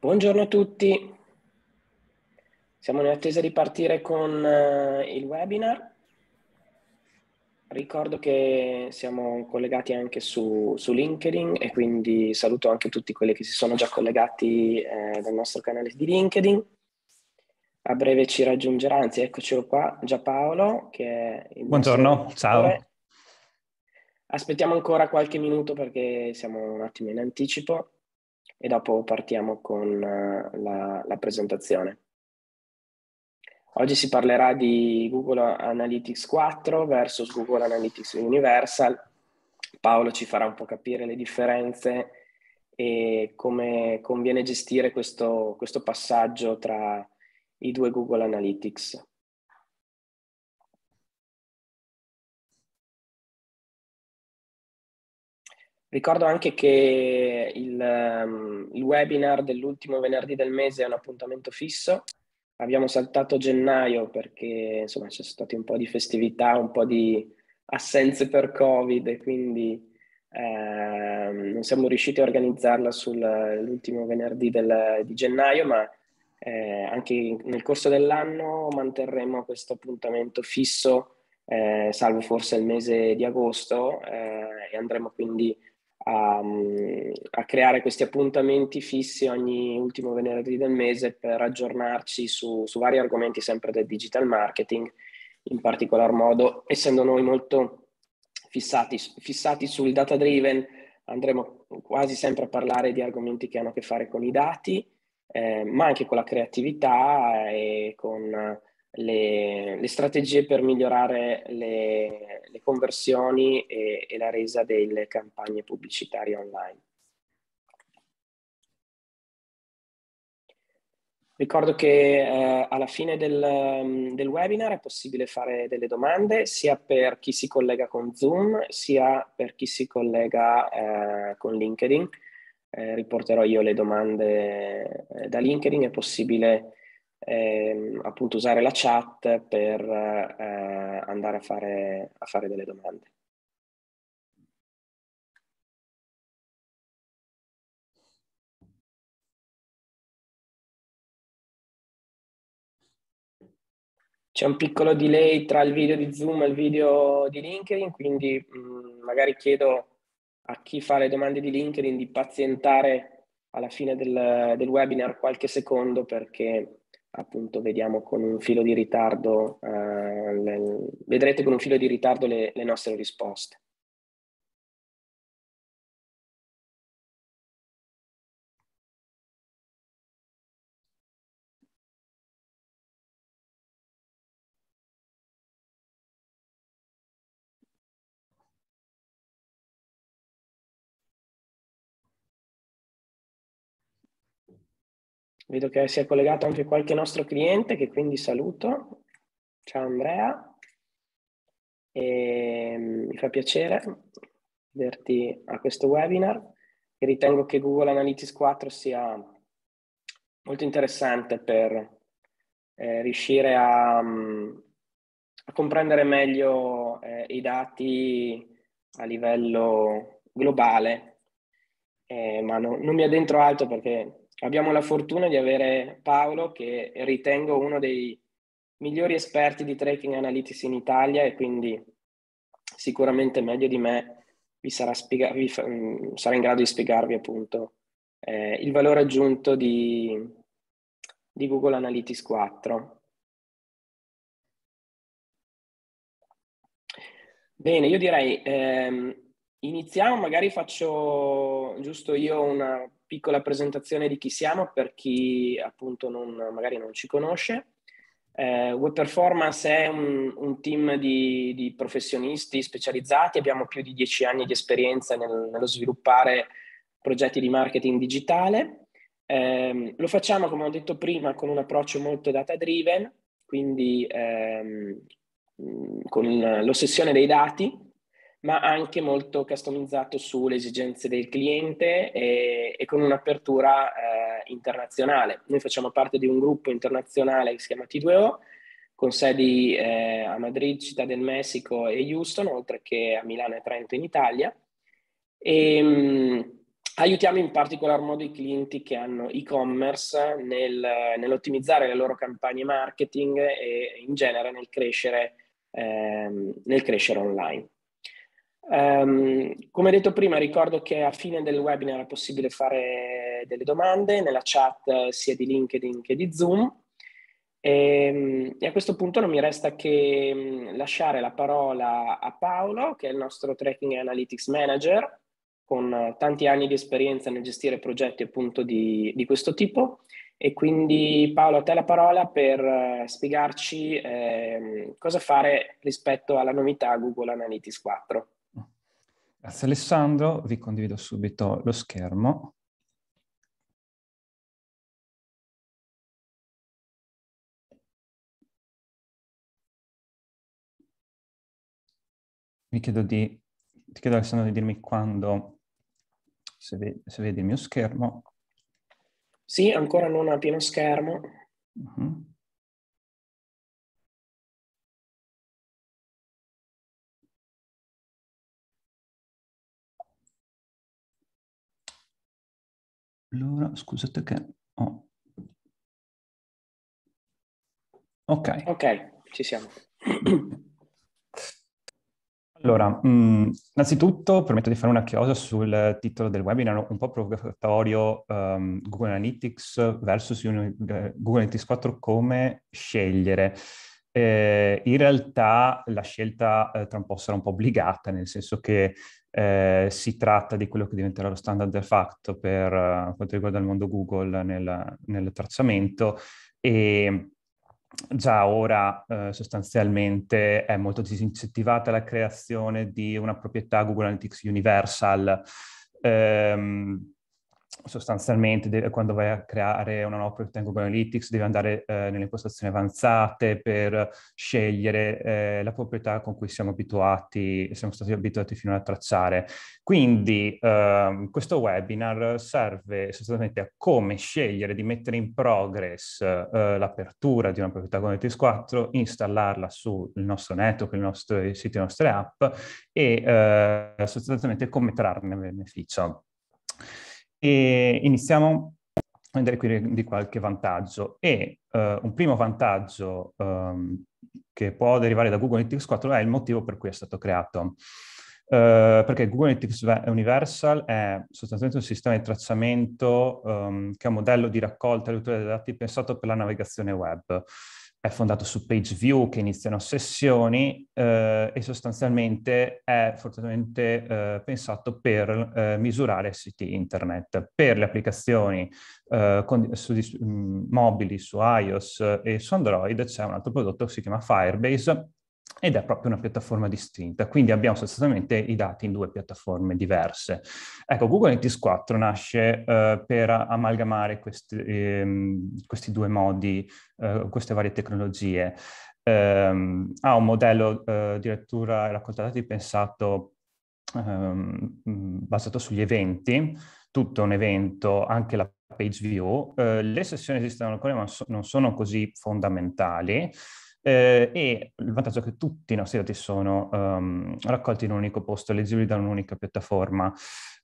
Buongiorno a tutti, siamo in attesa di partire con uh, il webinar. Ricordo che siamo collegati anche su, su, LinkedIn e quindi saluto anche tutti quelli che si sono già collegati eh, dal nostro canale di LinkedIn. A breve ci raggiungerà, anzi eccocelo qua, già Paolo che è il Buongiorno, ciao. Aspettiamo ancora qualche minuto perché siamo un attimo in anticipo e dopo partiamo con eh, la, la presentazione. Oggi si parlerà di Google Analytics 4 versus Google Analytics Universal. Paolo ci farà un po' capire le differenze e come conviene gestire questo, questo passaggio tra i due Google Analytics. Ricordo anche che il, um, il webinar dell'ultimo venerdì del mese è un appuntamento fisso. Abbiamo saltato gennaio perché insomma ci sono stato un po' di festività, un po' di assenze per Covid e quindi eh, non siamo riusciti a organizzarla sull'ultimo venerdì del, di gennaio, ma eh, anche nel corso dell'anno manterremo questo appuntamento fisso, eh, salvo forse il mese di agosto, eh, e andremo quindi a, a, creare questi appuntamenti fissi ogni ultimo venerdì del mese per aggiornarci su, su, vari argomenti sempre del digital marketing, in particolar modo essendo noi molto fissati, fissati sul data driven andremo quasi sempre a parlare di argomenti che hanno a che fare con i dati, eh, ma anche con la creatività eh, e con le, le strategie per migliorare le, le conversioni e, e, la resa delle campagne pubblicitarie online. Ricordo che eh, alla fine del, mm, del webinar è possibile fare delle domande sia per chi si collega con Zoom sia per chi si collega eh, con LinkedIn. Eh, riporterò io le domande eh, da LinkedIn, è possibile eh, appunto usare la chat per eh, andare a fare, a fare delle domande. C'è un piccolo delay tra il video di Zoom e il video di LinkedIn, quindi mh, mm, magari chiedo a chi fa le domande di LinkedIn di pazientare alla fine del, del webinar qualche secondo perché appunto vediamo con un filo di ritardo, eh, le, vedrete con un filo di ritardo le, le nostre risposte. Vedo che si è collegato anche qualche nostro cliente che quindi saluto. Ciao Andrea, e ehm, mi fa piacere vederti a questo webinar e ritengo che Google Analytics 4 sia molto interessante per eh, riuscire a, mm, a, comprendere meglio eh, i dati a livello globale, eh, ma no, non mi addentro altro perché abbiamo la fortuna di avere Paolo che ritengo uno dei migliori esperti di tracking analytics in Italia e quindi sicuramente meglio di me vi sarà, spiega- vi fa- mm, sarà in grado di spiegarvi appunto eh, il valore aggiunto di, di Google Analytics 4. Bene, io direi ehm, Iniziamo, magari faccio giusto io una piccola presentazione di chi siamo per chi appunto non, magari non ci conosce. Eh, Web Performance è un, un team di, di, professionisti specializzati, abbiamo più di dieci anni di esperienza nel, nello sviluppare progetti di marketing digitale. Eh, lo facciamo, come ho detto prima, con un approccio molto data driven, quindi ehm, mm, con l'ossessione dei dati ma anche molto customizzato sulle esigenze del cliente e, e con un'apertura eh, internazionale. Noi facciamo parte di un gruppo internazionale che si chiama T2O, con sedi eh, a Madrid, Città del Messico e Houston, oltre che a Milano e Trento in Italia. E, ehm, mh, aiutiamo in particolar modo i clienti che hanno e-commerce nel, nell'ottimizzare le loro campagne marketing e in genere nel crescere, ehm, nel crescere online. Um, come detto prima, ricordo che a fine del webinar è possibile fare delle domande nella chat eh, sia di LinkedIn che di Zoom. E, ehm, e, a questo punto non mi resta che mm, lasciare la parola a Paolo, che è il nostro Tracking Analytics Manager, con eh, tanti anni di esperienza nel gestire progetti appunto di, di questo tipo. E quindi Paolo, a te la parola per eh, spiegarci eh, cosa fare rispetto alla novità Google Analytics 4. Grazie Alessandro, vi condivido subito lo schermo. Mi chiedo di, ti chiedo Alessandro di dirmi quando, se, ve, se vedi il mio schermo. Sì, ancora non a pieno schermo. Uh mhm. -huh. Allora, scusate che ho... Ok. Ok, ci siamo. Allora, mh, mm, innanzitutto permetto di fare una chiosa sul titolo del webinar un po' provocatorio um, Google Analytics versus eh, Google Analytics 4 come scegliere eh, in realtà la scelta eh, tra un po' sarà un po' obbligata, nel senso che eh, si tratta di quello che diventerà lo standard de facto per eh, quanto riguarda il mondo Google nel, nel tracciamento e già ora eh, sostanzialmente è molto disincentivata la creazione di una proprietà Google Analytics Universal. Ehm, sostanzialmente deve, quando vai a creare una nuova proprietà in Google Analytics devi andare eh, nelle impostazioni avanzate per scegliere eh, la proprietà con cui siamo abituati, siamo stati abituati fino a tracciare. Quindi eh, questo webinar serve sostanzialmente a come scegliere di mettere in progress eh, l'apertura di una proprietà Google Analytics 4, installarla sul nostro network, il nostro sito, le nostre app e eh, sostanzialmente come trarne beneficio e iniziamo a vedere qui di qualche vantaggio. E eh, un primo vantaggio ehm, che può derivare da Google Analytics 4 è il motivo per cui è stato creato. Uh, perché Google Analytics Universal è sostanzialmente un sistema di tracciamento um, che è un modello di raccolta e lettura dei dati pensato per la navigazione web è fondato su page view che iniziano sessioni eh, e sostanzialmente è fortemente eh, pensato per eh, misurare siti internet. Per le applicazioni eh, con, su, mh, mm, mobili su iOS eh, e su Android c'è un altro prodotto che si chiama Firebase ed è proprio una piattaforma distinta. Quindi abbiamo sostanzialmente i dati in due piattaforme diverse. Ecco, Google Analytics 4 nasce eh, per amalgamare questi, ehm, questi due modi, eh, queste varie tecnologie. Ehm, ha un modello eh, addirittura raccontato e pensato ehm, basato sugli eventi, tutto un evento, anche la page view. Eh, le sessioni esistono ancora, ma so- non sono così fondamentali eh, e il vantaggio è che tutti i nostri dati sono um, raccolti in un unico posto, leggibili da un'unica piattaforma.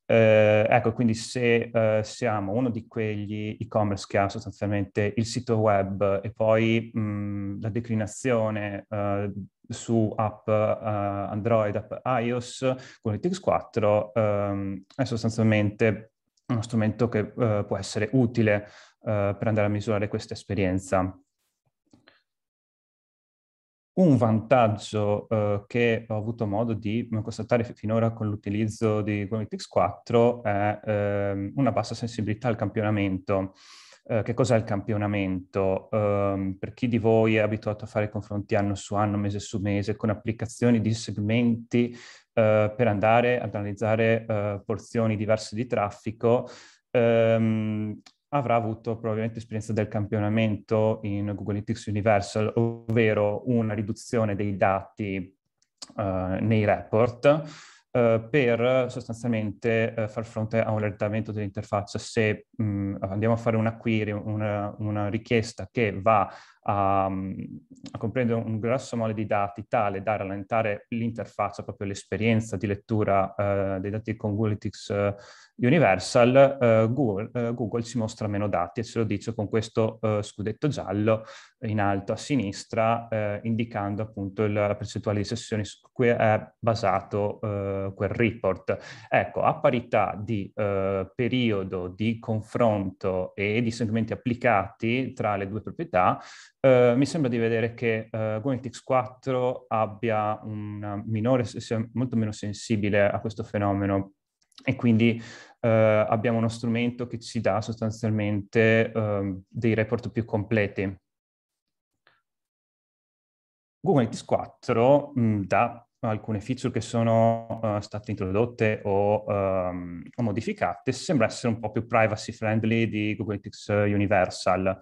Eh, ecco, quindi se eh, siamo uno di quegli e-commerce che ha sostanzialmente il sito web e poi mh, mm, la declinazione eh, su app eh, Android, app iOS con il TX4, ehm, è sostanzialmente uno strumento che eh, può essere utile eh, per andare a misurare questa esperienza. Un vantaggio eh, che ho avuto modo di constatare finora con l'utilizzo di Gomitix 4 è eh, una bassa sensibilità al campionamento. Eh, che cos'è il campionamento? Ehm, per chi di voi è abituato a fare confronti anno su anno, mese su mese, con applicazioni di segmenti eh, per andare ad analizzare eh, porzioni diverse di traffico, ehm, avrà avuto probabilmente esperienza del campionamento in Google Analytics Universal, ovvero una riduzione dei dati uh, nei report uh, per sostanzialmente uh, far fronte a un alertamento dell'interfaccia. Se mh, mm, andiamo a fare una query, una, una richiesta che va a, a comprendere un grosso mole di dati tale da rallentare l'interfaccia, proprio l'esperienza di lettura eh, dei dati con Google eh, Universal, eh, Google, eh, Google, ci mostra meno dati e ce lo dice con questo eh, scudetto giallo in alto a sinistra, eh, indicando appunto il, la percentuale di sessioni su cui è basato quel report. Ecco, a parità di periodo di confronto e di segmenti applicati tra le due proprietà, Uh, mi sembra di vedere che uh, Gwent X4 abbia un minore, sia molto meno sensibile a questo fenomeno e quindi uh, abbiamo uno strumento che ci dà sostanzialmente uh, dei report più completi. Google X4 mh, dà alcune feature che sono uh, state introdotte o, um, o, modificate, sembra essere un po' più privacy friendly di Google X Universal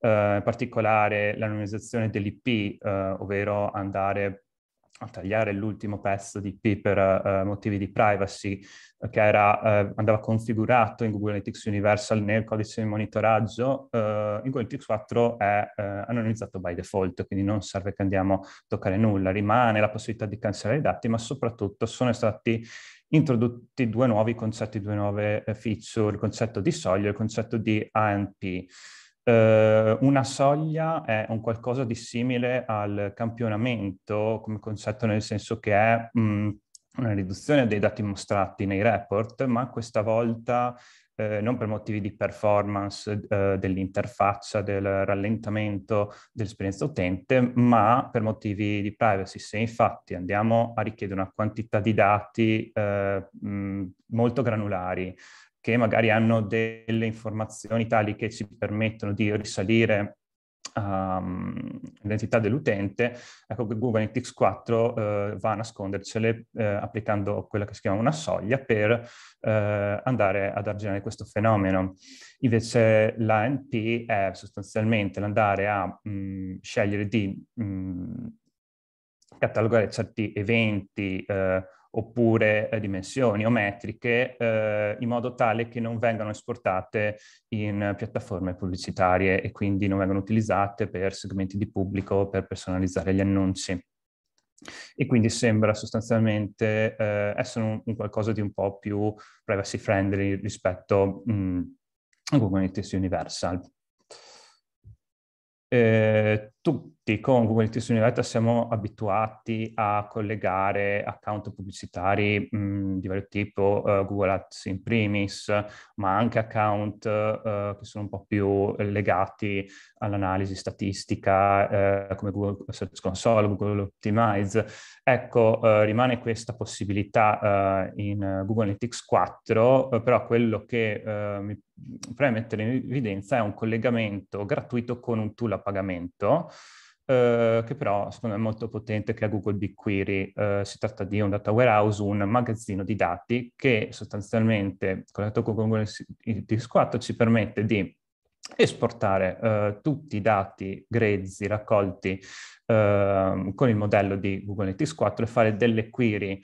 eh, in particolare l'anonimizzazione dell'IP, eh, ovvero andare a tagliare l'ultimo pezzo di IP per eh, motivi di privacy, eh, che era, andava configurato in Google Analytics Universal nel codice di monitoraggio. in Google Analytics 4 è anonimizzato by default, quindi non serve che andiamo a toccare nulla. Rimane la possibilità di cancellare i dati, ma soprattutto sono stati introdotti due nuovi concetti, due nuove feature, il concetto di soglia e il concetto di ANP eh, una soglia è un qualcosa di simile al campionamento come concetto nel senso che è mh, una riduzione dei dati mostrati nei report, ma questa volta eh, non per motivi di performance eh, dell'interfaccia, del rallentamento dell'esperienza utente, ma per motivi di privacy. Se infatti andiamo a richiedere una quantità di dati eh, mh, molto granulari, che magari hanno delle informazioni tali che ci permettono di risalire all'identità ehm, um, dell'utente, ecco che Google Analytics 4 uh, eh, va a nascondercele uh, applicando quella che si chiama una soglia per uh, andare ad arginare questo fenomeno. Invece l'ANP è sostanzialmente l'andare a mh, mm, scegliere di mh, mm, catalogare certi eventi, eh, oppure eh, dimensioni o metriche eh, in modo tale che non vengano esportate in piattaforme pubblicitarie e quindi non vengano utilizzate per segmenti di pubblico, per personalizzare gli annunci. E quindi sembra sostanzialmente eh, essere un, un, qualcosa di un po' più privacy friendly rispetto mh, mm, a Google Analytics Universal. Eh, tu sì, con Google Analytics Universe siamo abituati a collegare account pubblicitari mh, mm, di vario tipo, uh, Google Ads in primis, ma anche account uh, che sono un po' più legati all'analisi statistica, uh, come Google Search Console, Google Optimize. Ecco, rimane questa possibilità in Google Analytics 4, però quello che mi preme mettere in evidenza è un collegamento gratuito con un tool a pagamento eh, che però secondo me è molto potente, che è Google BigQuery. Eh, si tratta di un data warehouse, un magazzino di dati che sostanzialmente, collegato con Google X4, ci permette di esportare eh, tutti i dati grezzi raccolti ehm, con il modello di Google Analytics 4 e fare delle query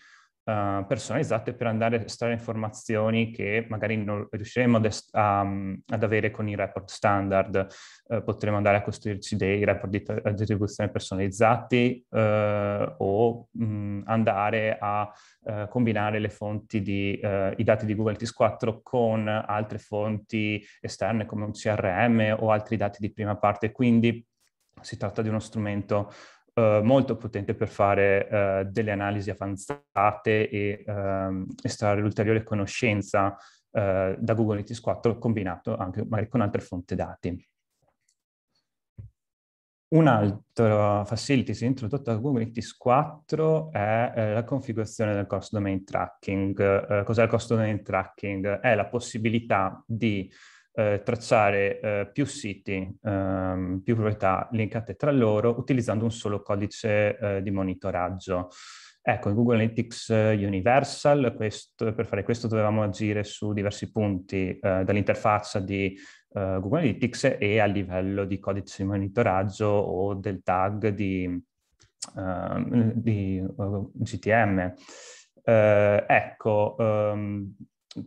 uh, eh, personalizzate per andare a estrarre informazioni che magari non riusciremo ad, est- um, ad avere con i report standard. Uh, eh, potremo andare a costruirci dei report di attribuzione personalizzati uh, o mh, andare a combinare le fonti di, i dati di Google TS4 con altre fonti esterne come un CRM o altri dati di prima parte. Quindi si tratta di uno strumento eh, molto potente per fare eh, delle analisi avanzate e ehm, estrarre ulteriore conoscenza eh, da Google Analytics 4 combinato anche magari con altre fonti dati. Un'altra facility introdotta da Google Analytics 4 è eh, la configurazione del cost domain tracking. Eh, cos'è il cost domain tracking? È la possibilità di eh, tracciare eh, più siti, ehm, più proprietà linkate tra loro utilizzando un solo codice eh, di monitoraggio. Ecco, in Google Analytics eh, Universal questo, per fare questo dovevamo agire su diversi punti, eh, dall'interfaccia di eh, Google Analytics e a livello di codice di monitoraggio o del tag di, ehm, di uh, GTM. ecco, um,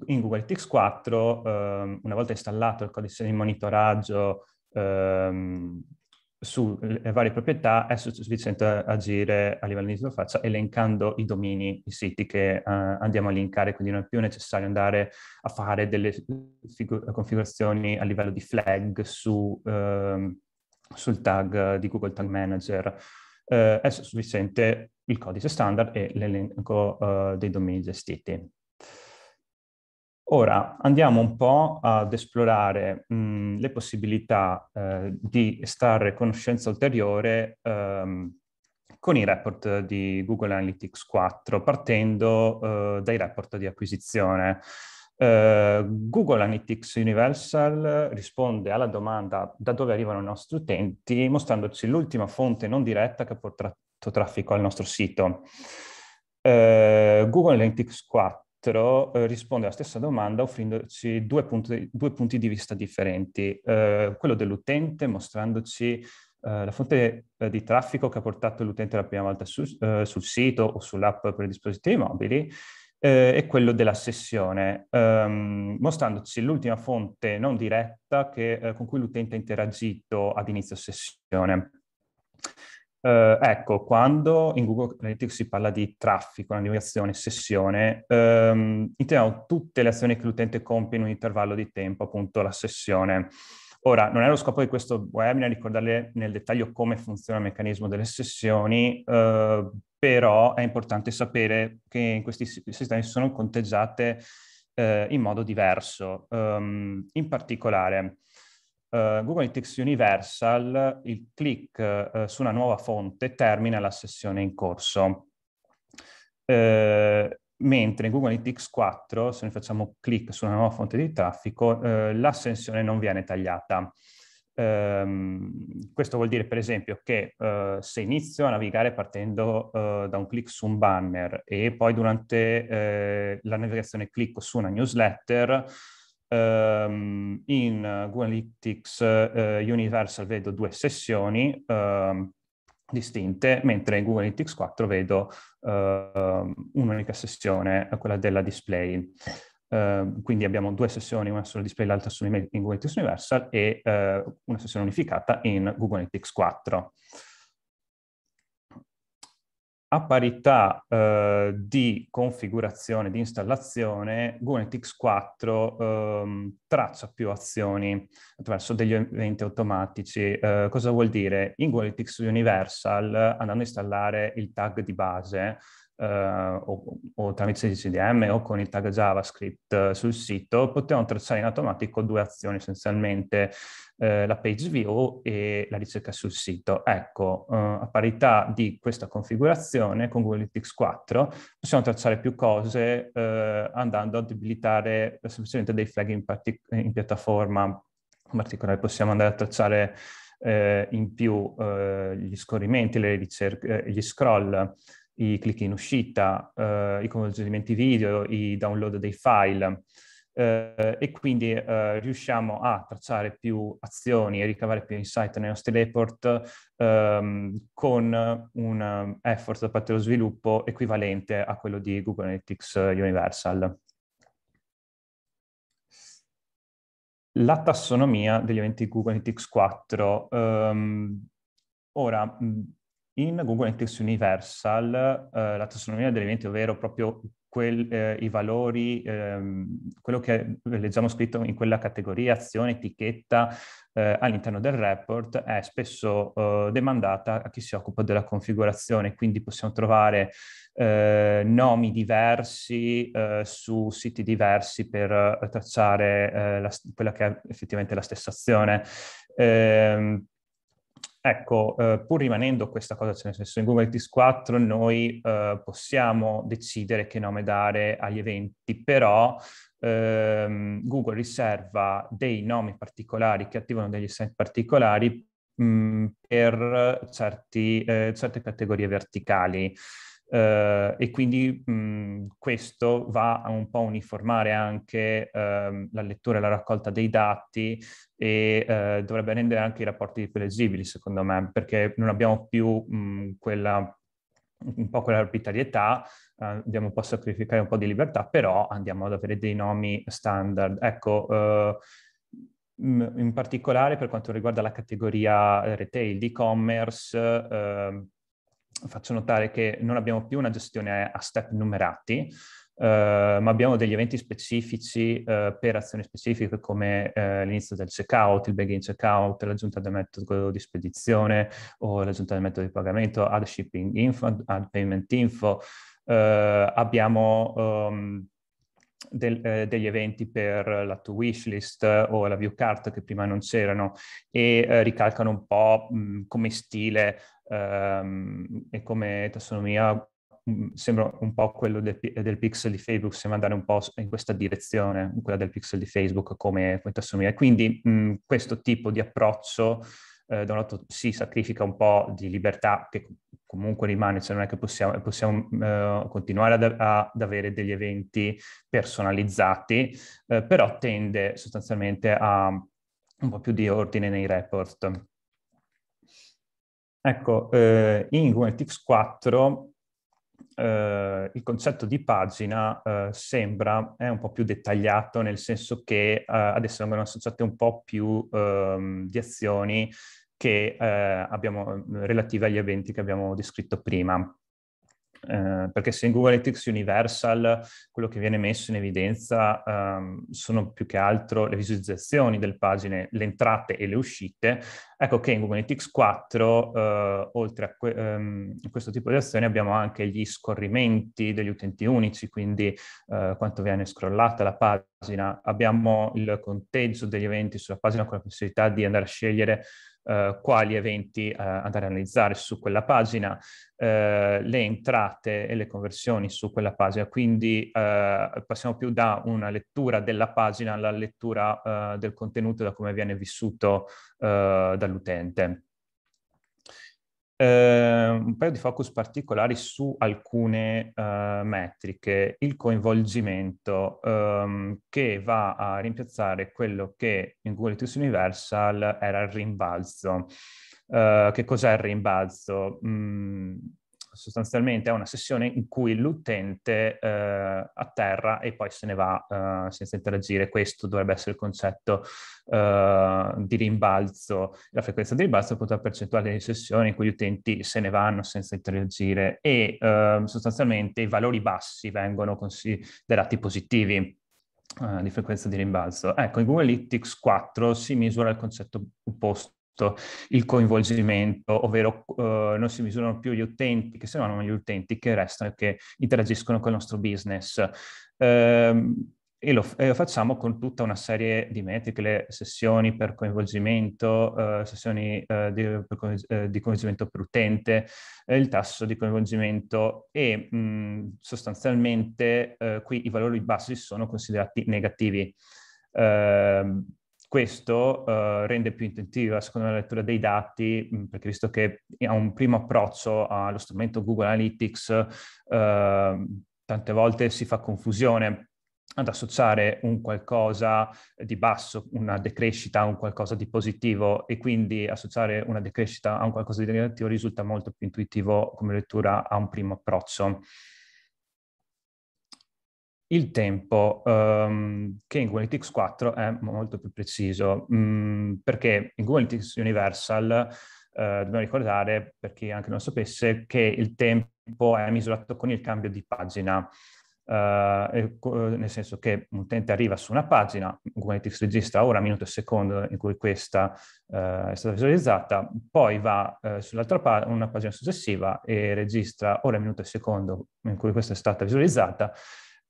in Google TX4, ehm, una volta installato il codice di monitoraggio ehm, sulle varie proprietà, è sufficiente agire a livello di interfaccia elencando i domini, i siti che eh, andiamo a linkare, quindi non è più necessario andare a fare delle figu- configurazioni a livello di flag su, ehm, sul tag di Google Tag Manager. Eh, è sufficiente il codice standard e l'elenco eh, dei domini gestiti. Ora andiamo un po' ad esplorare mh, le possibilità eh, di estrarre conoscenza ulteriore ehm, con i report di Google Analytics 4, partendo eh, dai report di acquisizione. Eh, Google Analytics Universal risponde alla domanda da dove arrivano i nostri utenti, mostrandoci l'ultima fonte non diretta che ha portato traffico al nostro sito. Eh, Google Analytics 4 però eh, risponde alla stessa domanda offrendoci due punti, due punti di vista differenti. Eh, quello dell'utente mostrandoci Uh, la fonte uh, di traffico che ha portato l'utente la prima volta su, uh, sul sito o sull'app per i dispositivi mobili e quello della sessione, um, mostrandoci l'ultima fonte non diretta che, con cui l'utente ha interagito ad inizio sessione. Uh, ecco, quando in Google Analytics si parla di traffico, navigazione, sessione, um, ehm, intendiamo tutte le azioni che l'utente compie in un intervallo di tempo, appunto la sessione. Ora, non è lo scopo di questo webinar ricordarle nel dettaglio come funziona il meccanismo delle sessioni, uh, però è importante sapere che in questi sistemi sono conteggiate uh, in modo diverso. Um, in particolare, uh, Google Analytics Universal il click uh, su una nuova fonte termina la sessione in corso. Uh, mentre in Google Analytics 4, se noi facciamo click su una nuova fonte di traffico, eh, la sessione non viene tagliata. Ehm, questo vuol dire, per esempio, che eh, se inizio a navigare partendo eh, da un click su un banner e poi durante la navigazione clicco su una newsletter, Um, in Goonalytics uh, eh, Universal vedo due sessioni um, distinte, mentre in Google Analytics 4 vedo uh, un'unica sessione, quella della display. Uh, quindi abbiamo due sessioni, una sulla display, e l'altra sull'email in Google Analytics Universal e eh, una sessione unificata in Google Analytics 4 a parità eh, di configurazione, di installazione, GUNET 4 ehm, traccia più azioni attraverso degli eventi automatici. Eh, cosa vuol dire? In GUNET Universal, andando a installare il tag di base, eh, o, o, tramite CDM o con il tag JavaScript eh, sul sito, potevamo tracciare in automatico due azioni essenzialmente, eh, la page view e la ricerca sul sito. Ecco, eh, a parità di questa configurazione con Google Analytics 4 possiamo tracciare più cose eh, andando ad abilitare semplicemente dei flag in, in piattaforma. In particolare possiamo andare a tracciare eh, in più eh, gli scorrimenti, le ricerche, eh, gli scroll, i click in uscita, eh, i coinvolgimenti video, i download dei file eh, e quindi eh, riusciamo a tracciare più azioni e ricavare più insight nei nostri report ehm, con un effort da parte dello sviluppo equivalente a quello di Google Analytics Universal. La tassonomia degli eventi Google Analytics 4. Ehm, ora, in Google Analytics Universal eh, la tassonomia degli eventi, ovvero proprio quel, eh, i valori, ehm, quello che leggiamo scritto in quella categoria, azione, etichetta eh, all'interno del report, è spesso eh, demandata a chi si occupa della configurazione, quindi possiamo trovare eh, nomi diversi eh, su siti diversi per tracciare la, quella che è effettivamente la stessa azione. Eh, Ecco, eh, pur rimanendo questa cosa, cioè nel senso in Google Analytics 4 noi eh, possiamo decidere che nome dare agli eventi, però ehm, Google riserva dei nomi particolari che attivano degli site particolari mh, mm, per certi, eh, certe categorie verticali. Uh, e quindi mh, mhmm, questo va a un po' uniformare anche uh, la lettura e la raccolta dei dati e uh, dovrebbe rendere anche i rapporti più leggibili, secondo me, perché non abbiamo più mh, mhmm, quella un po' quella arbitrarietà, andiamo un po' a sacrificare un po' di libertà, però andiamo ad avere dei nomi standard. Ecco, in particolare per quanto riguarda la categoria eh, retail, e-commerce, faccio notare che non abbiamo più una gestione a step numerati, Uh, ma abbiamo degli eventi specifici uh, per azioni specifiche come uh, l'inizio del checkout, il begin checkout, l'aggiunta del metodo di spedizione o l'aggiunta del metodo di pagamento, add shipping info, add payment info. abbiamo um, del, eh, degli eventi per la to wish list o la view cart che prima non c'erano e eh, ricalcano un po' mh, mm, come stile um, e come tassonomia mm, sembra un po' quello del, del, pixel di Facebook, sembra andare un po' in questa direzione, quella del pixel di Facebook come, come tassonomia. Quindi mh, mm, questo tipo di approccio eh, da un lato si sacrifica un po' di libertà che comunque rimane, cioè non è che possiamo, possiamo eh, continuare ad, ad, avere degli eventi personalizzati, eh, però tende sostanzialmente a un po' più di ordine nei report. Ecco, eh, in Kubernetes 4 eh, il concetto di pagina eh, sembra è un po' più dettagliato, nel senso che eh, adesso vengono associate un po' più ehm, di azioni che eh, abbiamo mm, relative agli eventi che abbiamo descritto prima. Eh, perché se in Google Analytics Universal quello che viene messo in evidenza um, sono più che altro le visualizzazioni delle pagine, le entrate e le uscite, ecco che in Google Analytics 4, eh, oltre a que- um, questo tipo di azioni, abbiamo anche gli scorrimenti degli utenti unici, quindi eh, quanto viene scrollata la pagina, abbiamo il conteggio degli eventi sulla pagina con la possibilità di andare a scegliere eh, quali eventi eh, andare a analizzare su quella pagina, eh, le entrate e le conversioni su quella pagina. Quindi eh, passiamo più da una lettura della pagina alla lettura eh, del contenuto, da come viene vissuto dall'utente eh, un paio di focus particolari su alcune eh, metriche, il coinvolgimento ehm, che va a rimpiazzare quello che in Google Tools Universal era il rimbalzo. Eh, che cos'è il rimbalzo? Mm, sostanzialmente è una sessione in cui l'utente eh, atterra e poi se ne va eh, senza interagire. Questo dovrebbe essere il concetto eh, di rimbalzo, la frequenza di rimbalzo appunto la percentuale di sessioni in cui gli utenti se ne vanno senza interagire e ehm, sostanzialmente i valori bassi vengono considerati positivi eh, di frequenza di rimbalzo. Ecco, in Google Analytics 4 si misura il concetto opposto il coinvolgimento, ovvero eh, non si misurano più gli utenti che si no ma gli utenti che restano e che interagiscono con il nostro business. Eh, e, lo, e lo, facciamo con tutta una serie di metriche, le sessioni per coinvolgimento, eh, sessioni eh, di, per, eh, di, coinvolgimento per utente, eh, il tasso di coinvolgimento e mh, mm, sostanzialmente qui i valori bassi sono considerati negativi. Uh, questo uh, rende più intuitiva, secondo me, la lettura dei dati, mm, perché visto che ha un primo approccio allo strumento Google Analytics, uh, tante volte si fa confusione ad associare un qualcosa di basso, una decrescita a un qualcosa di positivo e quindi associare una decrescita a un qualcosa di negativo risulta molto più intuitivo come lettura a un primo approccio il tempo um, che in Kubernetes 4 è molto più preciso mh, mm, perché in Kubernetes Universal uh, dobbiamo ricordare per chi anche non sapesse che il tempo è misurato con il cambio di pagina uh, nel senso che un utente arriva su una pagina Kubernetes registra ora, minuto e secondo in cui questa uh, è stata visualizzata poi va sull'altra pa- una pagina successiva e registra ora, minuto e secondo in cui questa è stata visualizzata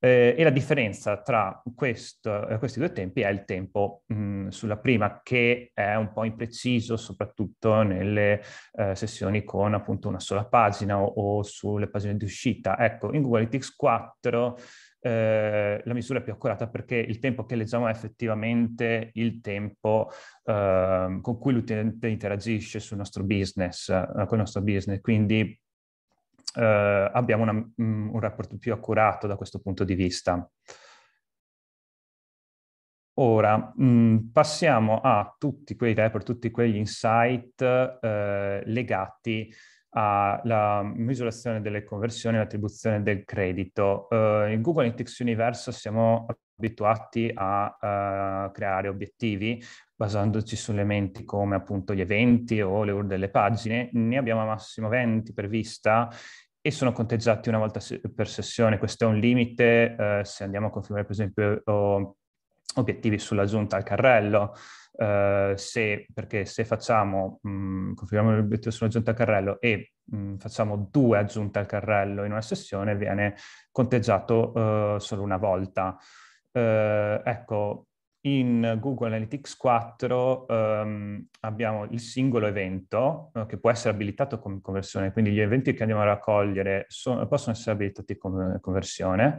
eh, e la differenza tra questo, eh, questi due tempi è il tempo mh, mm, sulla prima, che è un po' impreciso, soprattutto nelle eh, sessioni con appunto una sola pagina o, o, sulle pagine di uscita. Ecco, in Google Analytics 4 eh, la misura è più accurata perché il tempo che leggiamo è effettivamente il tempo ehm, con cui l'utente interagisce sul nostro business, eh, con il nostro business. Quindi eh, abbiamo una, mh, mm, un rapporto più accurato da questo punto di vista. Ora mh, mm, passiamo a tutti quei report, tutti quegli insight eh, legati alla misurazione delle conversioni e all'attribuzione del credito. Eh, in Google Analytics Universo siamo abituati a uh, creare obiettivi, basandoci su elementi come appunto gli eventi o le URL delle pagine, ne abbiamo a massimo 20 per vista e sono conteggiati una volta per sessione. Questo è un limite eh, se andiamo a configurare per esempio obiettivi sull'aggiunta al carrello, Uh, se, perché se facciamo, mh, configuriamo l'obiettivo sull'aggiunta al carrello e mh, facciamo due aggiunte al carrello in una sessione, viene conteggiato uh, solo una volta. Uh, ecco, in Google Analytics 4 ehm, abbiamo il singolo evento eh, che può essere abilitato come conversione, quindi gli eventi che andiamo a raccogliere sono, possono essere abilitati come conversione.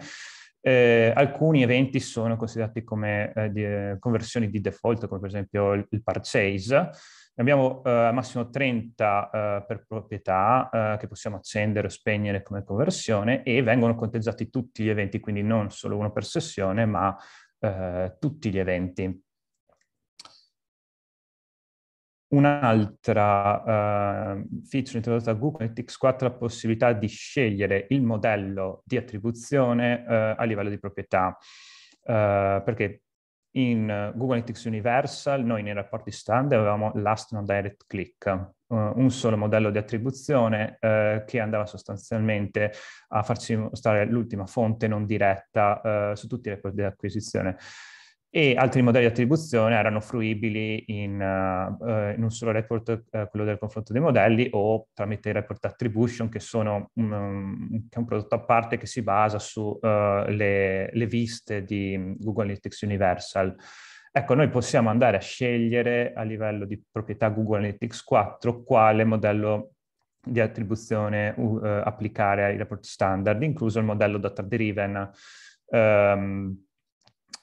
Eh, alcuni eventi sono considerati come eh, di, eh, conversioni di default, come per esempio il, il purchase. Abbiamo eh, al massimo 30 eh, per proprietà che possiamo accendere o spegnere come conversione e vengono conteggiati tutti gli eventi, quindi non solo uno per sessione, ma eh, tutti gli eventi. Un'altra eh, feature introdotta da Google Analytics 4 è la possibilità di scegliere il modello di attribuzione eh, a livello di proprietà, eh, perché in eh, Google Analytics Universal noi nei rapporti standard avevamo last non direct click, eh, un solo modello di attribuzione eh, che andava sostanzialmente a farci mostrare l'ultima fonte non diretta eh, su tutti i record di acquisizione e altri modelli di attribuzione erano fruibili in, uh, in un solo report, uh, quello del confronto dei modelli, o tramite i report attribution, che, sono un, um, è un prodotto a parte che si basa sulle eh, uh, viste di Google Analytics Universal. Ecco, noi possiamo andare a scegliere a livello di proprietà Google Analytics 4 quale modello di attribuzione applicare ai report standard, incluso il modello data driven. Um,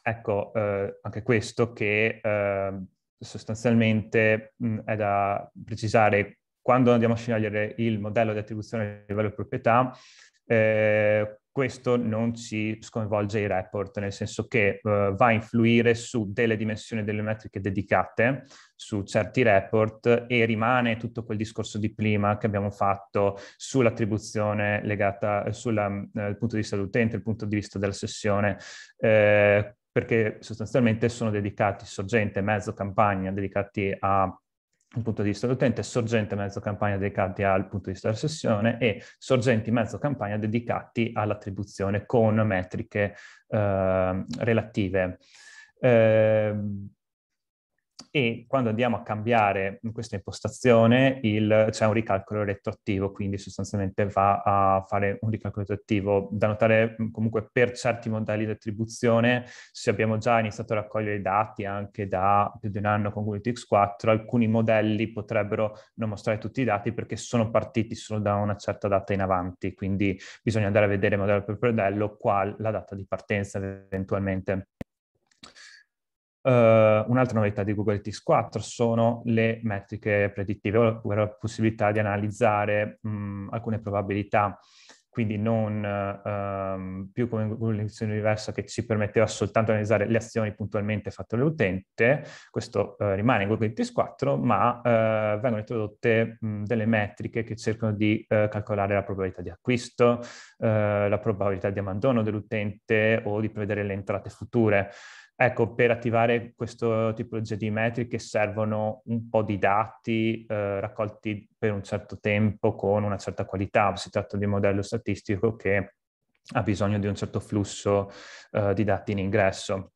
Ecco, eh, anche questo che eh, sostanzialmente mh, mm, è da precisare quando andiamo a scegliere il modello di attribuzione a livello di proprietà, eh, questo non ci sconvolge i report, nel senso che uh, va a influire su delle dimensioni delle metriche dedicate, su certi report e rimane tutto quel discorso di prima che abbiamo fatto sull'attribuzione legata sul uh, mm, eh, punto di vista dell'utente, il punto di vista della sessione. Eh, perché sostanzialmente sono dedicati sorgente, e mezzo, campagna dedicati a al punto di vista dell'utente, sorgente, mezzo, campagna dedicati al punto di vista della sessione e sorgenti, mezzo, campagna dedicati all'attribuzione con metriche eh, relative. Eh, e quando andiamo a cambiare in questa impostazione il, c'è un ricalcolo retroattivo, quindi sostanzialmente va a fare un ricalcolo retroattivo. Da notare comunque per certi modelli di attribuzione, se abbiamo già iniziato a raccogliere i dati anche da più di un anno con Google tx 4 alcuni modelli potrebbero non mostrare tutti i dati perché sono partiti solo da una certa data in avanti, quindi bisogna andare a vedere modello per modello qual la data di partenza eventualmente. Uh, un'altra novità di Google X4 sono le metriche predittive, ovvero la possibilità di analizzare mh, alcune probabilità, quindi non uh, più come Google Azione Universa che ci permetteva soltanto di analizzare le azioni puntualmente fatte dall'utente, questo uh, rimane in Google X4, ma eh, vengono introdotte mh, delle metriche che cercano di calcolare la probabilità di acquisto, la probabilità di abbandono dell'utente o di prevedere le entrate future. Ecco, per attivare questo tipologia di metriche servono un po' di dati eh, raccolti per un certo tempo con una certa qualità. Si tratta di un modello statistico che ha bisogno di un certo flusso eh, di dati in ingresso.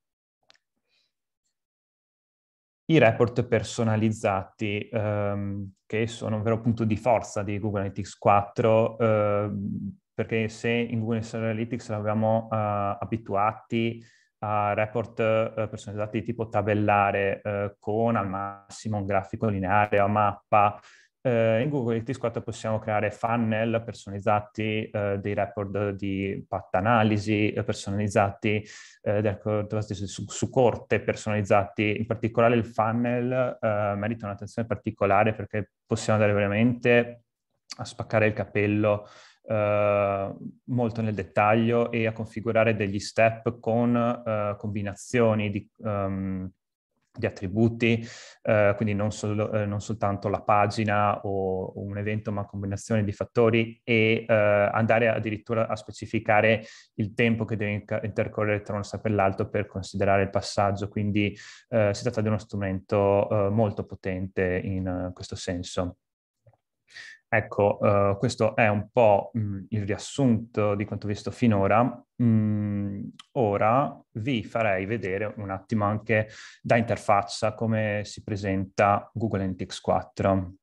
I report personalizzati, ehm, che sono un vero punto di forza di Google Analytics 4, ehm, perché se in Google Analytics eravamo eh, abituati a report eh, personalizzati di tipo tabellare eh, con al massimo un grafico lineare o mappa. Eh, in Google Analytics 4 possiamo creare funnel personalizzati eh, dei report di patta analisi, eh, personalizzati eh, su, su, corte, personalizzati. In particolare il funnel merita un'attenzione particolare perché possiamo andare veramente a spaccare il capello eh, molto nel dettaglio e a configurare degli step con eh, combinazioni di, um, di attributi, eh, quindi non, sol- eh, non, soltanto la pagina o, o, un evento, ma combinazioni di fattori e eh, andare addirittura a specificare il tempo che deve intercorrere tra una step e l'altro per considerare il passaggio. Quindi si tratta di uno strumento molto potente in questo senso. Ecco, uh, questo è un po' mh, mm, il riassunto di quanto visto finora. Mm, ora vi farei vedere un attimo anche da interfaccia come si presenta Google NTX 4.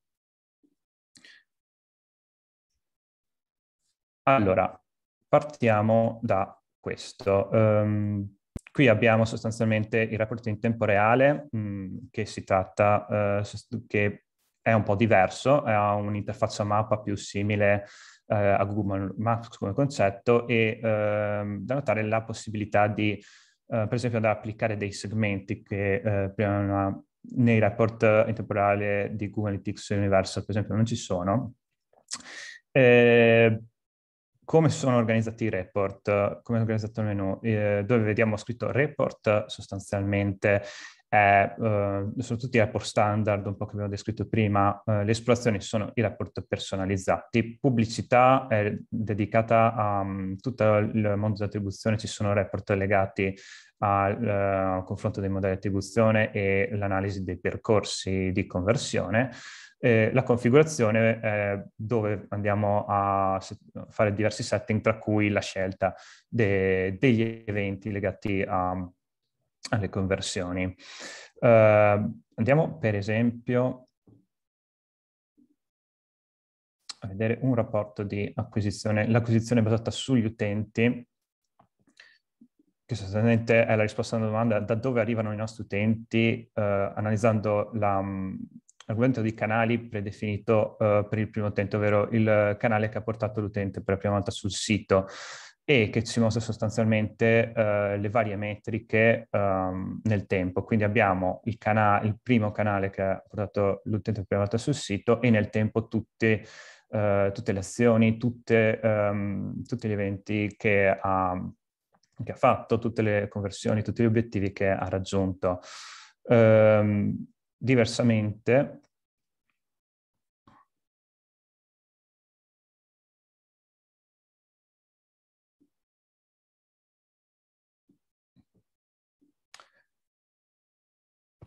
Allora, partiamo da questo. Um, Qui abbiamo sostanzialmente il report in tempo reale, mh, mm, che si tratta, eh, che è un po' diverso, ha un'interfaccia mappa più simile eh, a Google Maps come concetto e ehm, da notare la possibilità di, eh, per esempio, andare ad applicare dei segmenti che eh, prima una, nei report in tempo di Google Analytics Universal, per esempio, non ci sono. Eh, come sono organizzati i report, come è organizzato il menu, eh, dove vediamo scritto report sostanzialmente è eh, sono tutti i report standard, un po' che abbiamo descritto prima, eh, le esplorazioni sono i report personalizzati, pubblicità è dedicata a um, tutto il mondo di attribuzione, ci sono report legati al, al eh, confronto dei modelli di attribuzione e l'analisi dei percorsi di conversione. Eh, la configurazione eh, dove andiamo a fare diversi setting, tra cui la scelta de- degli eventi legati a alle conversioni. Uh, andiamo per esempio a vedere un rapporto di acquisizione, l'acquisizione basata sugli utenti, che sostanzialmente è la risposta alla domanda da dove arrivano i nostri utenti, uh, analizzando la, mm, l'argomento di canali predefinito uh, per il primo utente, ovvero il canale che ha portato l'utente per la prima volta sul sito e che ci mostra sostanzialmente eh, le varie metriche um, nel tempo. Quindi abbiamo il, cana- il primo canale che ha portato l'utente per la prima volta sul sito e nel tempo tutte, uh, tutte le azioni, tutte, um, tutti gli eventi che ha, che ha, fatto, tutte le conversioni, tutti gli obiettivi che ha raggiunto. Um, diversamente,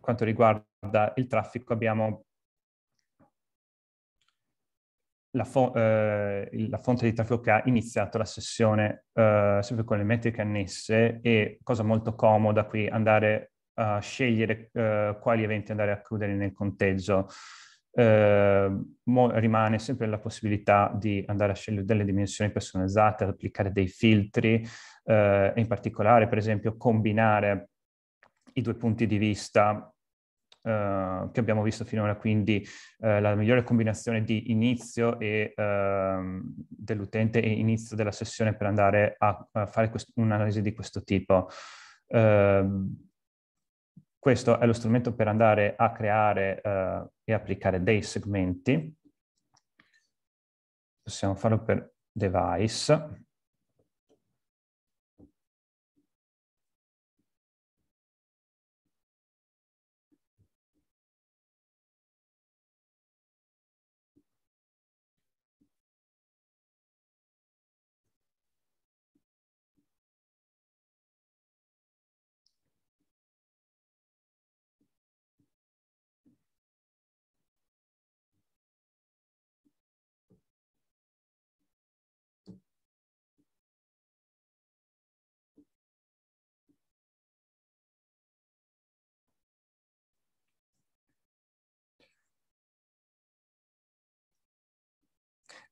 quanto riguarda il traffico abbiamo la, fo- eh, la, fonte di traffico che ha iniziato la sessione eh, sempre con le metriche annesse e cosa molto comoda qui andare a scegliere eh, quali eventi andare a chiudere nel conteggio. Ehm, mo- rimane sempre la possibilità di andare a scegliere delle dimensioni personalizzate, applicare dei filtri eh, e in particolare per esempio combinare i due punti di vista eh, che abbiamo visto finora, quindi eh, la migliore combinazione di inizio e, ehm, dell'utente e inizio della sessione per andare a, a fare quest- un'analisi di questo tipo ehm, questo è lo strumento per andare a creare uh, e applicare dei segmenti. Possiamo farlo per device.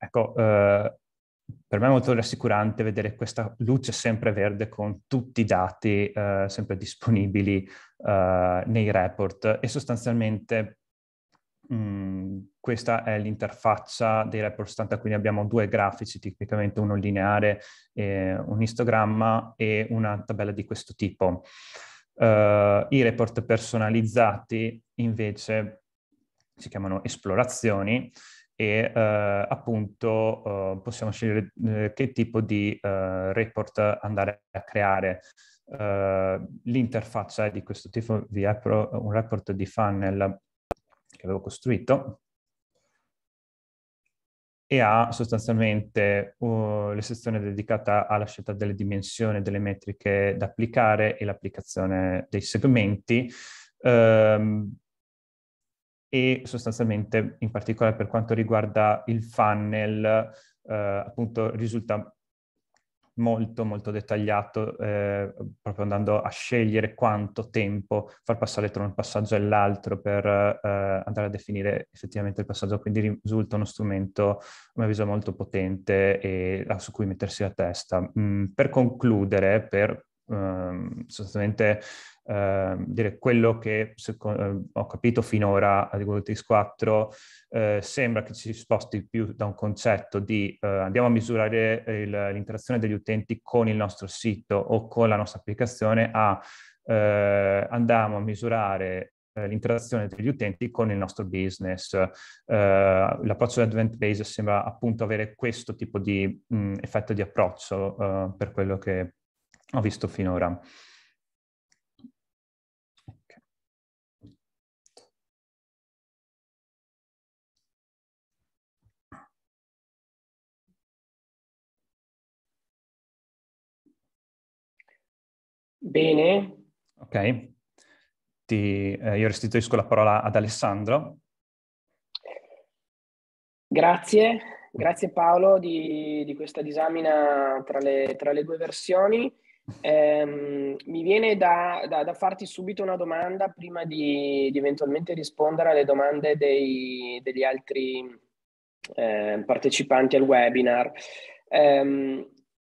Ecco, eh, per me è molto rassicurante vedere questa luce sempre verde con tutti i dati eh, sempre disponibili eh, nei report e sostanzialmente mh, mm, questa è l'interfaccia dei report standard, quindi abbiamo due grafici, tipicamente uno lineare, un istogramma e una tabella di questo tipo. Uh, I report personalizzati invece si chiamano esplorazioni e eh, appunto eh, possiamo scegliere eh, che tipo di report andare a creare. l'interfaccia è di questo tipo di report, un report di funnel che avevo costruito e ha sostanzialmente uh, la sezione dedicata alla scelta delle dimensioni, delle metriche da applicare e l'applicazione dei segmenti. Um, e sostanzialmente in particolare per quanto riguarda il funnel eh, appunto risulta molto molto dettagliato eh, proprio andando a scegliere quanto tempo far passare tra un passaggio e l'altro per eh, andare a definire effettivamente il passaggio quindi risulta uno strumento a mio avviso molto potente e ah, su cui mettersi la testa mm, per concludere per ehm, sostanzialmente ehm, dire quello che secondo, ehm, ho capito finora a Goltis 4 eh, sembra che ci si sposti più da un concetto di eh, andiamo a misurare il, l'interazione degli utenti con il nostro sito o con la nostra applicazione a eh, andiamo a misurare eh, l'interazione degli utenti con il nostro business. Uh, l'approccio advent Base sembra appunto avere questo tipo di mh, mm, effetto di approccio uh, per quello che ho visto finora. Bene. Ok, Ti, eh, io restituisco la parola ad Alessandro. Grazie, grazie Paolo di, di questa disamina tra le, tra le due versioni. Ehm, mi viene da, da, da, farti subito una domanda prima di, di eventualmente rispondere alle domande dei, degli altri eh, partecipanti al webinar. Ehm,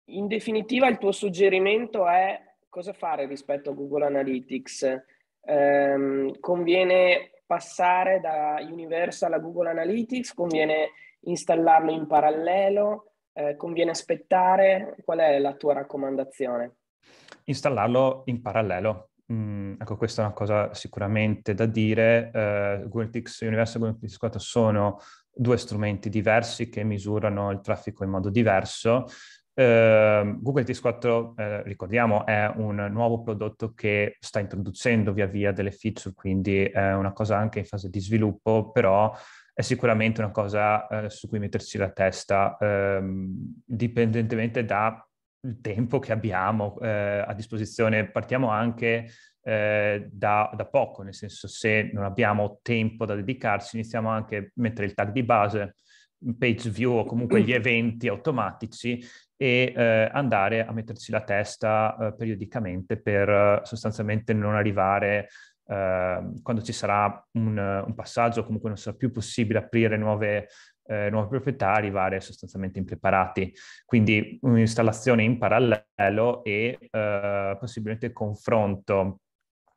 in definitiva il tuo suggerimento è cosa fare rispetto a Google Analytics? Ehm, conviene passare da Universal a Google Analytics? Conviene installarlo in parallelo? Eh, conviene aspettare? Qual è la tua raccomandazione? installarlo in parallelo. Mm, ecco, questa è una cosa sicuramente da dire. Eh, Google Tix Universo e Google Tix 4 sono due strumenti diversi che misurano il traffico in modo diverso. Eh, Google Tix 4, eh, ricordiamo, è un nuovo prodotto che sta introducendo via via delle feature, quindi è una cosa anche in fase di sviluppo, però è sicuramente una cosa eh, su cui metterci la testa, ehm, dipendentemente da il tempo che abbiamo eh, a disposizione, partiamo anche eh, da, da, poco, nel senso se non abbiamo tempo da dedicarsi, iniziamo anche a mettere il tag di base, page view o comunque gli eventi automatici e eh, andare a metterci la testa eh, periodicamente per eh, sostanzialmente non arrivare eh, quando ci sarà un, un passaggio, comunque non sarà più possibile aprire nuove eh, nuove proprietà arrivare sostanzialmente impreparati. Quindi un'installazione in parallelo e eh, possibilmente confronto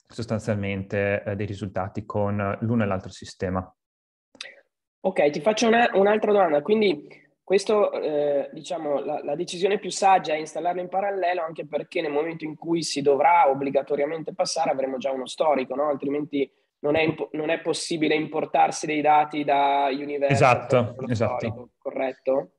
sostanzialmente eh, dei risultati con l'uno e l'altro sistema. Ok, ti faccio una, un'altra domanda. Quindi questo, eh, diciamo, la, la, decisione più saggia è installarlo in parallelo anche perché nel momento in cui si dovrà obbligatoriamente passare avremo già uno storico, no? altrimenti non è, imp- non è possibile importarsi dei dati da universo. Esatto, esatto. Storico, corretto?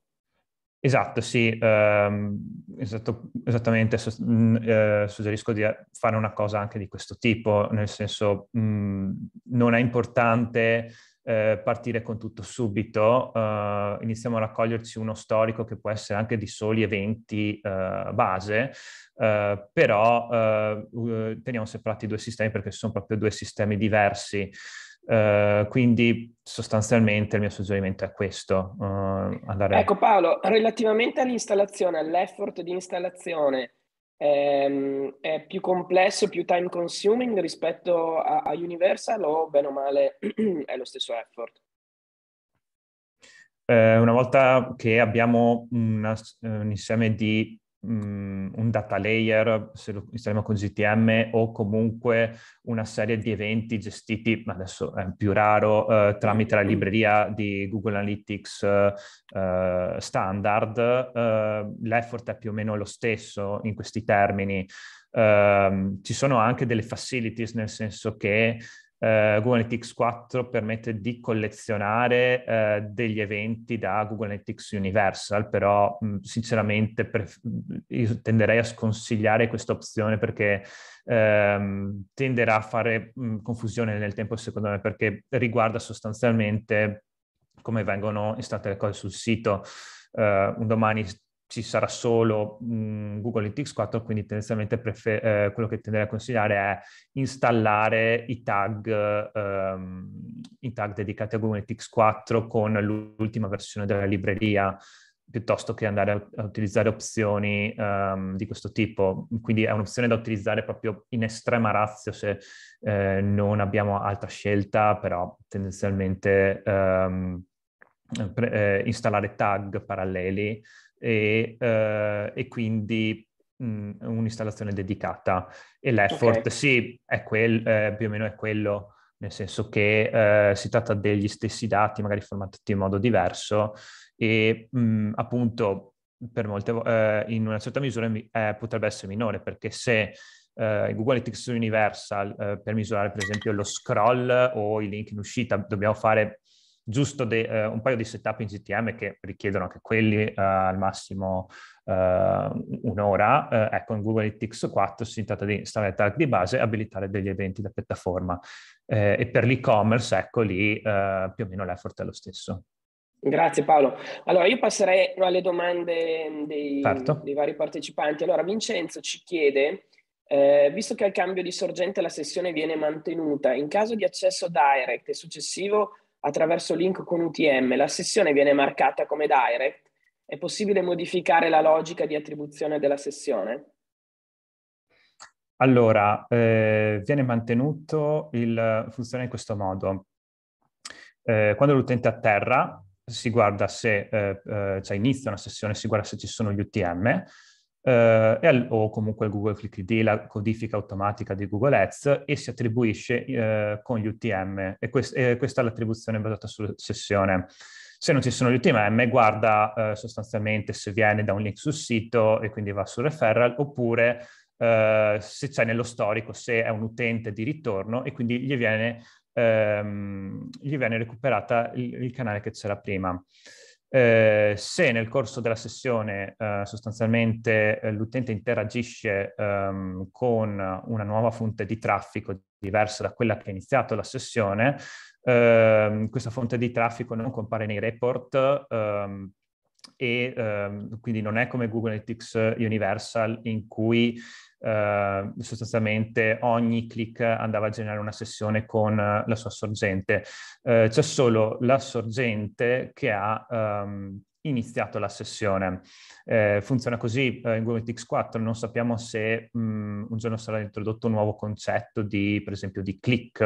Esatto, sì, ehm, esatto, esattamente, so, mh, mm, eh, suggerisco di eh, fare una cosa anche di questo tipo, nel senso mh, mm, non è importante eh, partire con tutto subito, eh, iniziamo a raccoglierci uno storico che può essere anche di soli eventi eh, base, eh, però eh, eh, teniamo separati i due sistemi perché sono proprio due sistemi diversi. Uh, quindi sostanzialmente il mio suggerimento è questo. Uh, andare... Ecco Paolo, relativamente all'installazione, all'effort di installazione Ehm, è più complesso, più time consuming rispetto a, a Universal o bene o male è lo stesso effort? Eh, una volta che abbiamo una, un insieme di Mm, un data layer, se lo installiamo con GTM, o comunque una serie di eventi gestiti, ma adesso è più raro, eh, tramite la mm. libreria di Google Analytics eh, standard, eh, l'effort è più o meno lo stesso in questi termini. Ehm, ci sono anche delle facilities, nel senso che eh, Google Analytics 4 permette di collezionare eh, degli eventi da Google Analytics Universal, però mh, sinceramente pref- tenderei a sconsigliare questa opzione perché ehm, tenderà a fare mh, confusione nel tempo, secondo me, perché riguarda sostanzialmente come vengono installate le cose sul sito. Uh, un domani ci sarà solo mh, Google Analytics 4, quindi tendenzialmente prefer- eh, quello che tenderei a consigliare è installare i tag, ehm, i tag dedicati a Google Analytics 4 con l'ultima versione della libreria piuttosto che andare a, utilizzare opzioni ehm, di questo tipo. Quindi è un'opzione da utilizzare proprio in estrema razza se eh, non abbiamo altra scelta, però tendenzialmente ehm, pre- eh, installare tag paralleli e, eh, e quindi mh, un'installazione dedicata. E l'effort okay. sì, è quel, eh, più o meno è quello, nel senso che eh, si tratta degli stessi dati, magari formatati in modo diverso e mh, appunto per molte, eh, in una certa misura eh, potrebbe essere minore perché se Uh, Google Analytics Universal uh, per misurare per esempio lo scroll o i link in uscita, dobbiamo fare giusto de, eh, un paio di setup in GTM che richiedono anche quelli eh, al massimo eh, un'ora, eh, ecco in Google Analytics 4 si tratta di installare il tag di base e abilitare degli eventi da piattaforma eh, e per l'e-commerce ecco lì eh, più o meno l'effort è lo stesso. Grazie Paolo. Allora io passerei alle domande dei, certo. dei vari partecipanti. Allora Vincenzo ci chiede, eh, visto che al cambio di sorgente la sessione viene mantenuta, in caso di accesso direct e successivo attraverso link con UTM, la sessione viene marcata come direct, è possibile modificare la logica di attribuzione della sessione? Allora, eh, viene mantenuto il funziona in questo modo. Eh, quando l'utente atterra, si guarda se eh, eh cioè inizia una sessione, si guarda se ci sono gli UTM, eh, al, o comunque il Google Click ID, la codifica automatica di Google Ads, e si attribuisce eh, con gli UTM. E, quest- e questa è l'attribuzione basata sulla sessione. Se non ci sono gli UTM, guarda eh, sostanzialmente se viene da un link sul sito e quindi va sul referral, oppure eh, se c'è nello storico, se è un utente di ritorno e quindi gli viene, ehm, gli viene recuperata il, il canale che c'era prima. Eh, se nel corso della sessione eh, sostanzialmente eh, l'utente interagisce ehm, con una nuova fonte di traffico diversa da quella che ha iniziato la sessione, ehm, questa fonte di traffico non compare nei report ehm, e ehm, quindi non è come Google Analytics Universal in cui eh, sostanzialmente ogni click andava a generare una sessione con eh, la sua sorgente. Eh, c'è solo la sorgente che ha ehm, iniziato la sessione. Eh, funziona così eh, in Google X4, non sappiamo se mh, mm, un giorno sarà introdotto un nuovo concetto di, per esempio, di click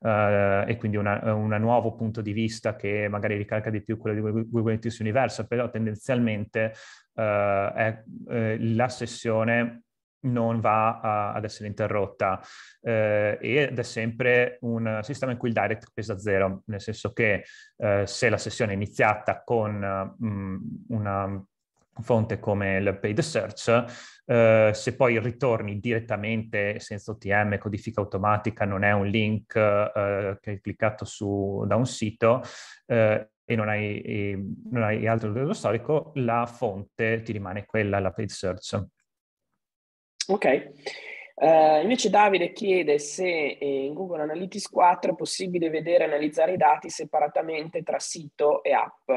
eh, e quindi un nuovo punto di vista che magari ricalca di più quello di Google X Universo, però tendenzialmente eh, è eh, la sessione non va a, ad essere interrotta eh, ed è sempre un sistema in cui il direct pesa zero, nel senso che eh, se la sessione è iniziata con mh, mm, una fonte come il paid search, eh, se poi ritorni direttamente senza OTM, codifica automatica, non è un link eh, che hai cliccato su, da un sito, eh, e non hai, e non hai altro dello storico, la fonte ti rimane quella, la paid search. Ok. Uh, invece Davide chiede se eh, in Google Analytics 4 è possibile vedere e analizzare i dati separatamente tra sito e app.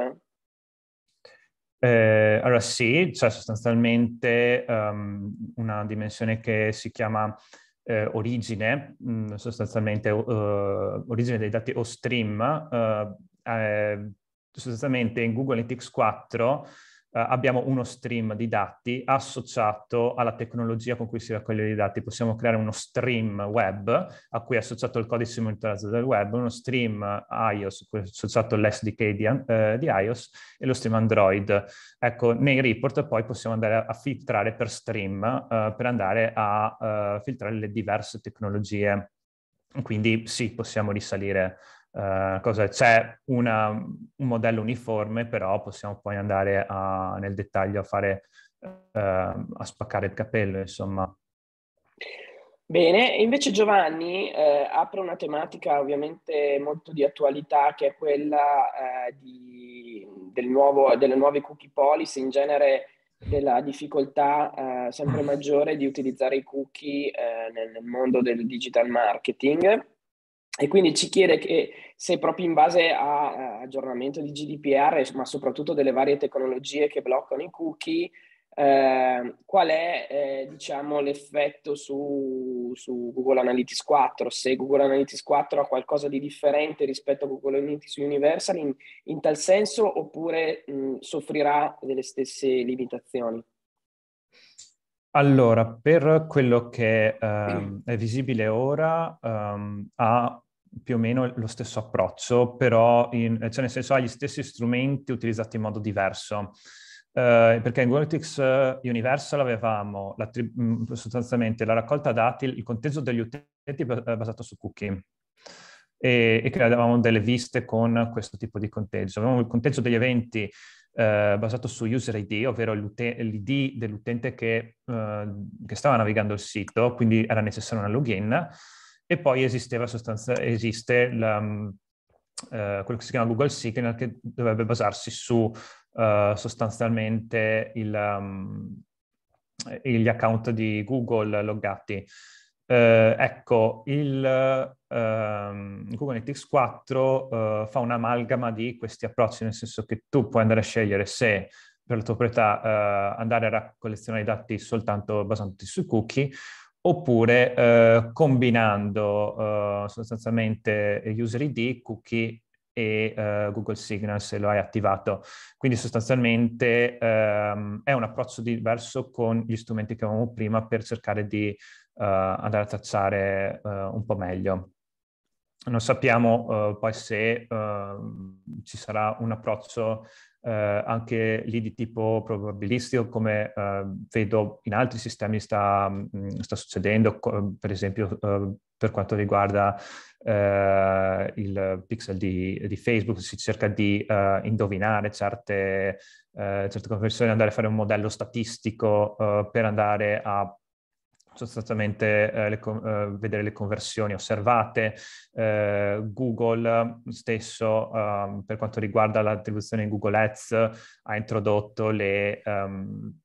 Eh, allora sì, c'è cioè sostanzialmente um, una dimensione che si chiama eh, origine, mh, mm, sostanzialmente uh, origine dei dati o stream. Uh, eh, sostanzialmente in Google Analytics 4 eh, abbiamo uno stream di dati associato alla tecnologia con cui si raccoglie i dati. Possiamo creare uno stream web a cui è associato il codice di monitoraggio del web, uno stream iOS a cui è associato l'SDK di, eh, di, iOS e lo stream Android. Ecco, nei report poi possiamo andare a, filtrare per stream eh, per andare a eh, filtrare le diverse tecnologie. Quindi sì, possiamo risalire eh, cosa, c'è una, un modello uniforme, però possiamo poi andare a, nel dettaglio a fare uh, a spaccare il capello, insomma. Bene, invece Giovanni eh, apre una tematica ovviamente molto di attualità che è quella eh, di, del nuovo, delle nuove cookie policy, in genere della difficoltà eh, sempre mm. maggiore di utilizzare i cookie eh, nel mondo del digital marketing. E quindi ci chiede che se proprio in base a, a aggiornamento di GDPR, ma soprattutto delle varie tecnologie che bloccano i cookie, eh, qual è eh, diciamo, l'effetto su, su, Google Analytics 4, se Google Analytics 4 ha qualcosa di differente rispetto a Google Analytics Universal in, in tal senso oppure mh, soffrirà delle stesse limitazioni? Allora, per quello che ehm, è visibile ora, ehm, ha più o meno lo stesso approccio, però in, cioè nel senso ha gli stessi strumenti utilizzati in modo diverso. Eh, perché in Gualtix Universal avevamo la tri- mm, sostanzialmente la raccolta dati, il conteggio degli utenti eh, basato su cookie e, e creavamo delle viste con questo tipo di conteggio. Avevamo il conteggio degli eventi eh, basato su user ID, ovvero l'ID dell'utente che, eh, che, stava navigando il sito, quindi era necessario una login, e poi esisteva sostanza, esiste la, mm, eh, quello che si chiama Google Signal che dovrebbe basarsi su eh, sostanzialmente il, um, gli account di Google loggati. ecco, il, Ehm, in Kubernetes 4 uh, eh, fa un'amalgama di questi approcci, nel senso che tu puoi andare a scegliere se per la tua proprietà uh, andare a collezionare i dati soltanto basandoti su cookie, oppure uh, combinando sostanzialmente user ID, cookie e Google Signal se lo hai attivato. Quindi sostanzialmente um, è un approccio diverso con gli strumenti che avevamo prima per cercare di andare a tracciare un po' meglio non sappiamo eh, poi se eh, ci sarà un approccio Uh, anche lì di tipo probabilistico, come uh, vedo in altri sistemi sta, sta succedendo, per esempio uh, per quanto riguarda il pixel di, di, Facebook, si cerca di indovinare certe, certe conversioni, andare a fare un modello statistico per andare a sostanzialmente eh, le, eh, vedere le conversioni osservate. Eh, Google stesso, ehm, per quanto riguarda l'attribuzione in Google Ads, ha introdotto le, ehm,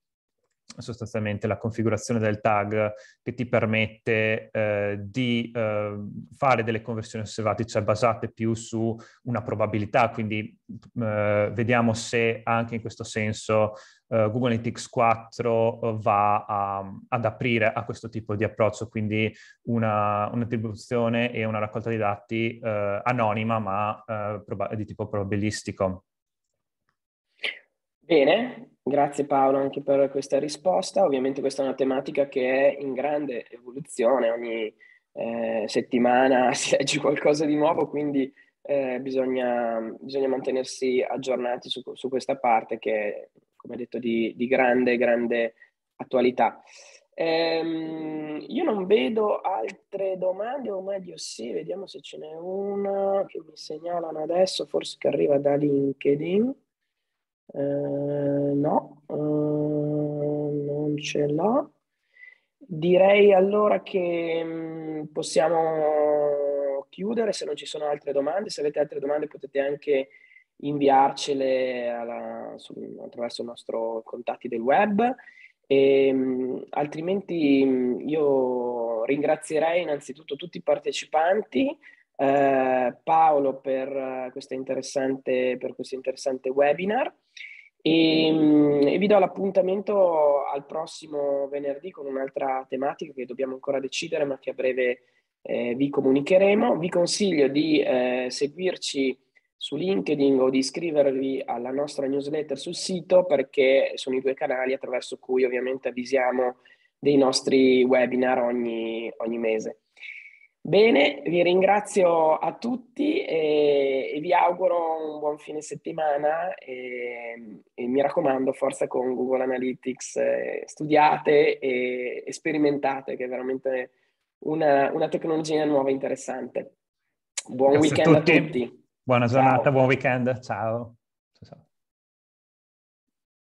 sostanzialmente la configurazione del tag che ti permette eh, di ehm, fare delle conversioni osservate, cioè basate più su una probabilità, quindi eh, vediamo se anche in questo senso uh, Google Analytics 4 eh, va a, ad aprire a questo tipo di approccio, quindi una, un'attribuzione e una raccolta di dati uh, anonima ma proba- di tipo probabilistico. Bene, grazie Paolo anche per questa risposta. Ovviamente questa è una tematica che è in grande evoluzione, ogni eh, settimana si legge qualcosa di nuovo, quindi eh, bisogna, bisogna, mantenersi aggiornati su, su, questa parte che come detto, di, di grande, grande attualità. Ehm, io non vedo altre domande, o meglio sì, vediamo se ce n'è una che mi segnalano adesso, forse che arriva da LinkedIn. Ehm, no, ehm, non ce l'ho. Direi allora che mm, possiamo chiudere se non ci sono altre domande. Se avete altre domande potete anche inviarcele alla, su, attraverso i nostri contatti del web. E, ehm, altrimenti io ringrazierei innanzitutto tutti i partecipanti, eh, Paolo per, eh, questo interessante, per questo interessante webinar e, ehm, e vi do l'appuntamento al prossimo venerdì con un'altra tematica che dobbiamo ancora decidere ma che a breve eh, vi comunicheremo. Vi consiglio di eh, seguirci su LinkedIn o di iscrivervi alla nostra newsletter sul sito perché sono i due canali attraverso cui ovviamente avvisiamo dei nostri webinar ogni, ogni mese. Bene, vi ringrazio a tutti e, e, vi auguro un buon fine settimana e, e mi raccomando, forza con Google Analytics, eh, studiate e, e, sperimentate che è veramente una, una tecnologia nuova e interessante. Buon Grazie weekend a tutti. A tutti. Buona giornata, Ciao. buon weekend. Ciao.